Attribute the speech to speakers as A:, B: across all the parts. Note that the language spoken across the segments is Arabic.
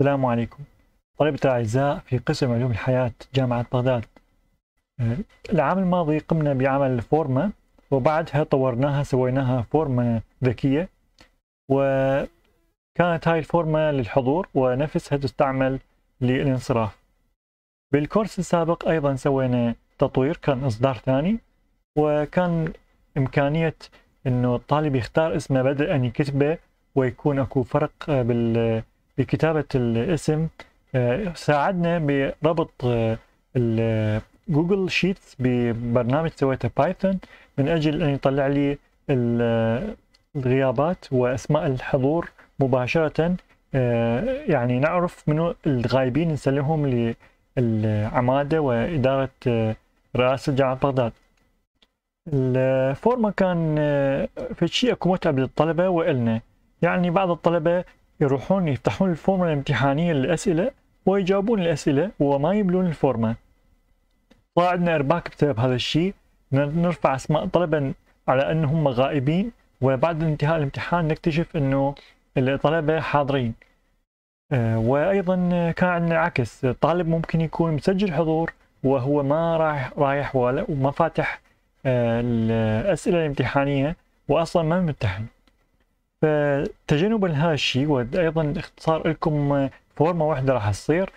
A: السلام عليكم طلبة الأعزاء في قسم علوم الحياة جامعة بغداد أه، العام الماضي قمنا بعمل فورمة وبعدها طورناها سويناها فورمة ذكية وكانت هاي الفورمة للحضور ونفسها تستعمل للانصراف بالكورس السابق أيضا سوينا تطوير كان إصدار ثاني وكان إمكانية أنه الطالب يختار اسمه بدل أن يكتبه ويكون أكو فرق أه، بال بكتابة الاسم آه، ساعدنا بربط جوجل آه، شيتس آه، ببرنامج سويته بايثون من أجل أن يطلع لي الغيابات وأسماء الحضور مباشرة يعني نعرف منو الغايبين نسلمهم للعمادة وإدارة رئاسة جامعة بغداد الفورما كان في شيء اكو متعب للطلبة وإلنا يعني بعض الطلبة يروحون يفتحون الفورمة الامتحانية للأسئلة ويجاوبون الأسئلة وما يملون الفورمة طلع عندنا إرباك بسبب هذا الشيء نرفع أسماء طلبة على أنهم غائبين وبعد انتهاء الامتحان نكتشف أنه الطلبة حاضرين آه، وأيضا كان عندنا عكس الطالب ممكن يكون مسجل حضور وهو ما رايح رايح ولا وما فاتح آه، الأسئلة الامتحانية وأصلا ما ممتحن فتجنبا لهالشيء وايضا اختصار لكم فورمه واحده راح تصير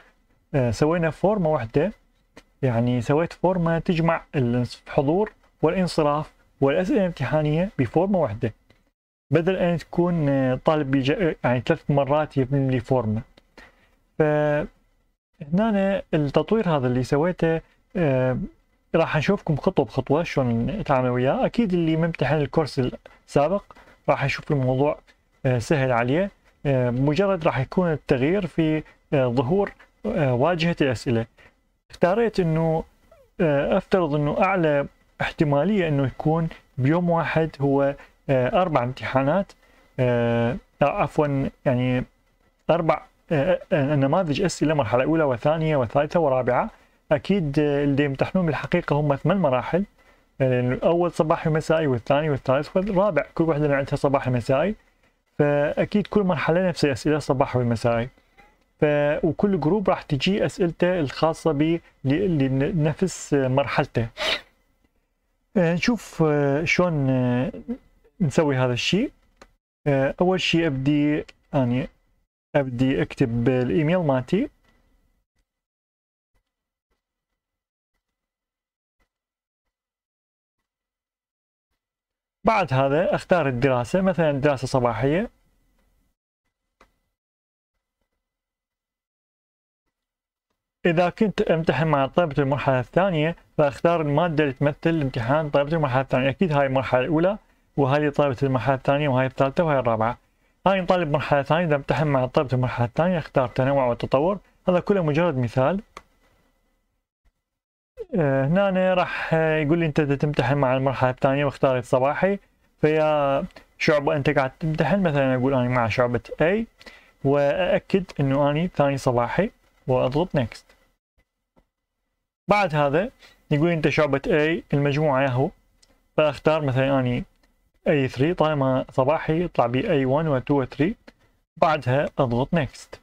A: آه، سوينا فورمه واحده يعني سويت فورمه تجمع الحضور والانصراف والاسئله الامتحانيه بفورمه واحده بدل ان تكون آه، طالب يعني ثلاث مرات يبني لي فورمه ف هنا التطوير هذا اللي سويته آه، راح نشوفكم خطوه بخطوه شلون نتعامل وياه اكيد اللي ممتحن الكورس السابق راح اشوف الموضوع آه، سهل عليه آه، مجرد راح يكون التغيير في آه، ظهور واجهة الأسئلة اختاريت أنه أفترض أنه أعلى احتمالية أنه يكون بيوم واحد هو أربع امتحانات عفوا يعني أربع نماذج أسئلة مرحلة أولى وثانية وثالثة ورابعة أكيد اللي يمتحنون بالحقيقة هم ثمان مراحل يعني اول صباحي ومسائي والثاني والثالث والرابع كل وحده عندها صباحي ومسائي فاكيد كل مرحله نفس الاسئله صباح ومسائي ف وكل جروب راح تجي اسئلته الخاصه ب نفس مرحلته آه، نشوف آه، شلون آه، نسوي هذا الشيء اول شيء ابدي اني يعني ابدي اكتب الايميل مالتي بعد هذا اختار الدراسة مثلا دراسة صباحية إذا كنت أمتحن مع طلبة المرحلة الثانية فأختار المادة اللي تمثل امتحان طلبة المرحلة الثانية أكيد هاي المرحلة الأولى وهذه طلبة المرحلة الثانية وهاي الثالثة وهاي الرابعة هاي طالب مرحلة ثانية إذا امتحن مع طلبة المرحلة الثانية أختار تنوع وتطور هذا كله مجرد مثال آه، هنا راح آه، يقول لي انت تمتحن مع المرحله الثانيه واختار الصباحي فيا شعبه انت قاعد تمتحن مثلا اقول انا مع شعبه A واكد انه اني ثاني صباحي واضغط نيكست بعد هذا يقول انت شعبة A المجموعة ياهو فاختار مثلا اني A3 طالما صباحي يطلع بي A1 و2 و3 بعدها اضغط نيكست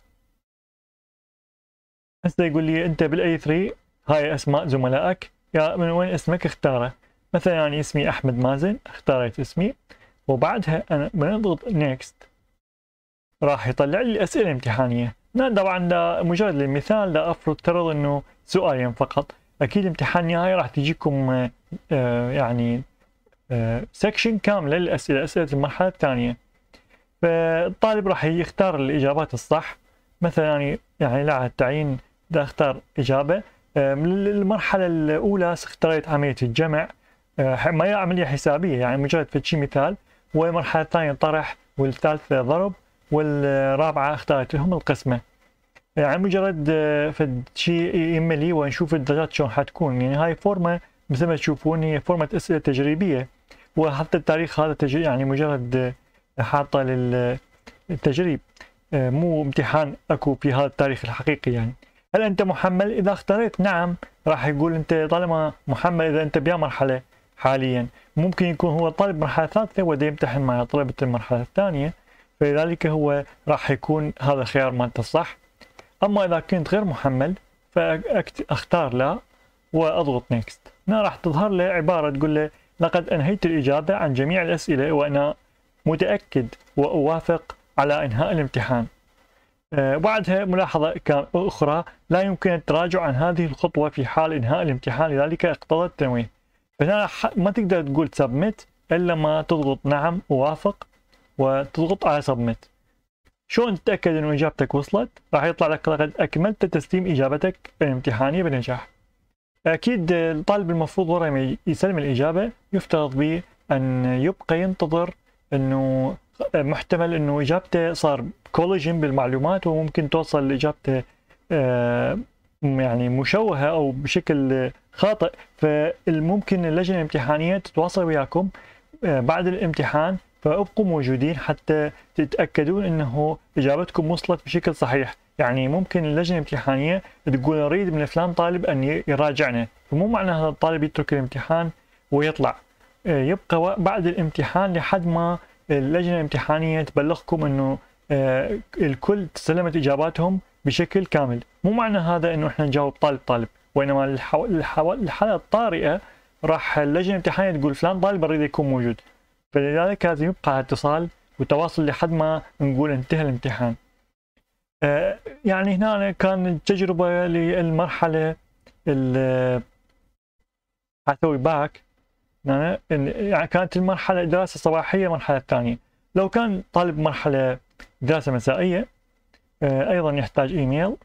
A: هسه يقول لي انت بالاي 3 هاي أسماء زملائك يا من وين اسمك اختاره مثلا يعني اسمي أحمد مازن اختاريت اسمي وبعدها أنا بنضغط نيكست راح يطلع لي الأسئلة الامتحانية طبعا مجرد المثال افرض أفترض أنه سؤالين فقط أكيد امتحان نهائي راح تجيكم آه، آه، يعني سكشن آه، كاملة للأسئلة أسئلة المرحلة الثانية فالطالب راح يختار الإجابات الصح مثلا يعني يعني لا التعيين اذا اختار إجابة آه، من المرحلة الأولى اخترت عملية الجمع آه، ما هي عملية حسابية يعني مجرد شيء مثال والمرحلة الثانية طرح والثالثة ضرب والرابعة اخترت لهم القسمة يعني مجرد آه، في شيء يملي ونشوف الدرجات شلون حتكون يعني هاي فورمة مثل ما تشوفون هي فورمة أسئلة تجريبية وحتى التاريخ هذا تجريب يعني مجرد حاطة للتجريب مو امتحان اكو في هذا التاريخ الحقيقي يعني هل انت محمل اذا اخترت نعم راح يقول انت طالما محمل اذا انت بيا مرحله حاليا ممكن يكون هو طالب مرحله ثالثه وده يمتحن مع طلبه المرحله الثانيه فلذلك هو راح يكون هذا الخيار مالته الصح اما اذا كنت غير محمل فاختار لا واضغط نيكست هنا راح تظهر له عباره تقول له لقد انهيت الاجابه عن جميع الاسئله وانا متاكد واوافق على انهاء الامتحان آه، بعدها ملاحظة أخرى لا يمكن التراجع عن هذه الخطوة في حال إنهاء الامتحان لذلك اقتضى التنويه فهنا ما تقدر تقول سبميت إلا ما تضغط نعم أوافق وتضغط على سبميت شلون تتأكد أن إجابتك وصلت راح يطلع لك لقد أكملت تسليم إجابتك الامتحانية بنجاح أكيد الطالب المفروض ورا ما يسلم الإجابة يفترض به أن يبقى ينتظر انه محتمل انه اجابته صار كولاجين بالمعلومات وممكن توصل لاجابته آه، يعني مشوهه او بشكل خاطئ فالممكن اللجنه الامتحانيه تتواصل وياكم آه، بعد الامتحان فابقوا موجودين حتى تتاكدون انه اجابتكم وصلت بشكل صحيح يعني ممكن اللجنه الامتحانيه تقول اريد من فلان طالب ان يراجعنا فمو معنى هذا الطالب يترك الامتحان ويطلع آه، يبقى بعد الامتحان لحد ما اللجنه الامتحانيه تبلغكم انه آه، الكل سلمت اجاباتهم بشكل كامل مو معنى هذا انه احنا نجاوب طالب طالب وانما الحو... الحو... الحاله الطارئه راح اللجنه الامتحانيه تقول فلان طالب اريد يكون موجود فلذلك لازم يبقى على اتصال وتواصل لحد ما نقول انتهى الامتحان آه، يعني هنا كان تجربه للمرحله حسوي باك نعم. يعني كانت المرحله دراسه صباحيه المرحله الثانيه لو كان طالب مرحله دراسه مسائيه آه، ايضا يحتاج ايميل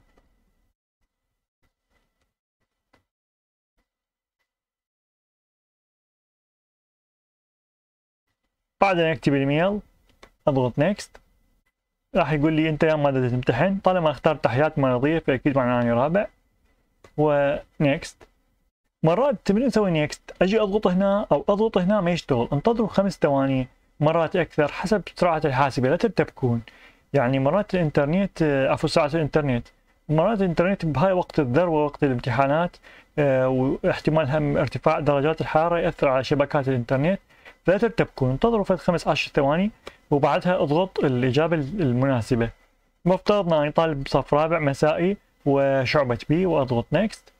A: بعد ان اكتب الايميل اضغط نيكست راح يقول لي انت يا ماده تمتحن طالما اخترت تحيات مرضيه فاكيد معناه اني رابع ونيكست مرات التمرين اسوي نيكست اجي اضغط هنا او اضغط هنا ما يشتغل انتظروا خمس ثواني مرات اكثر حسب سرعه الحاسبه لا ترتبكون يعني مرات الانترنت آه، عفوا سرعه الانترنت مرات الانترنت بهاي وقت الذروه وقت الامتحانات آه، واحتمال هم ارتفاع درجات الحراره ياثر على شبكات الانترنت فلا ترتبكون انتظروا فد خمس عشر ثواني وبعدها اضغط الاجابه المناسبه مفترض اني طالب صف رابع مسائي وشعبة بي واضغط نيكست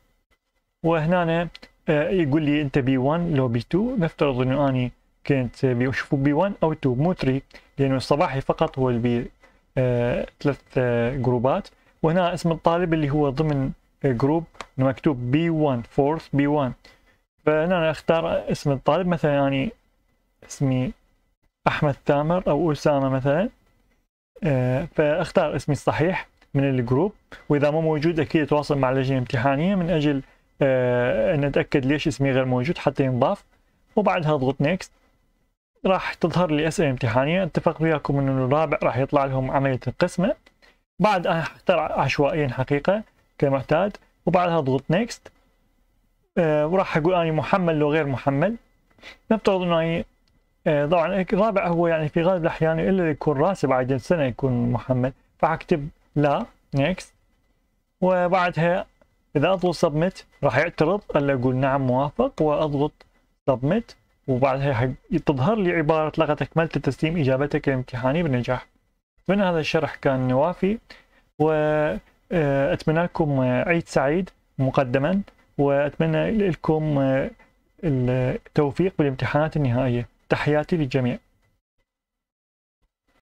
A: وهنا آه، يقول لي انت بي 1 لو بي 2 نفترض انه اني كنت بشوفه بي 1 او 2 مو 3 لانه الصباحي فقط هو البي آه ثلاث آه، جروبات وهنا اسم الطالب اللي هو ضمن آه، جروب مكتوب بي 1 فورث بي 1 فهنا أنا اختار اسم الطالب مثلا يعني اسمي احمد تامر او اسامه مثلا فاختار اسمي الصحيح من الجروب واذا مو موجود اكيد اتواصل مع اللجنه الامتحانيه من اجل آه، نتاكد ليش اسمي غير موجود حتى ينضاف وبعدها اضغط نيكست راح تظهر لي اسئله امتحانيه اتفق وياكم انه الرابع راح يطلع لهم عمليه القسمه بعد انا اخترع عشوائيا حقيقه كمعتاد وبعدها اضغط نيكست أه وراح اقول اني محمل لو غير محمل نفترض انه اني آه، طبعا الرابع هو يعني في غالب الاحيان الا يكون راسب عدد سنه يكون محمل فحكتب لا نيكست وبعدها اذا اضغط سبميت راح يعترض الا اقول نعم موافق واضغط سبميت وبعدها تظهر لي عبارة لقد أكملت تسليم إجابتك الامتحاني بنجاح من هذا الشرح كان وافي وأتمنى آه، لكم عيد سعيد مقدما وأتمنى لكم آه، التوفيق بالامتحانات النهائية تحياتي للجميع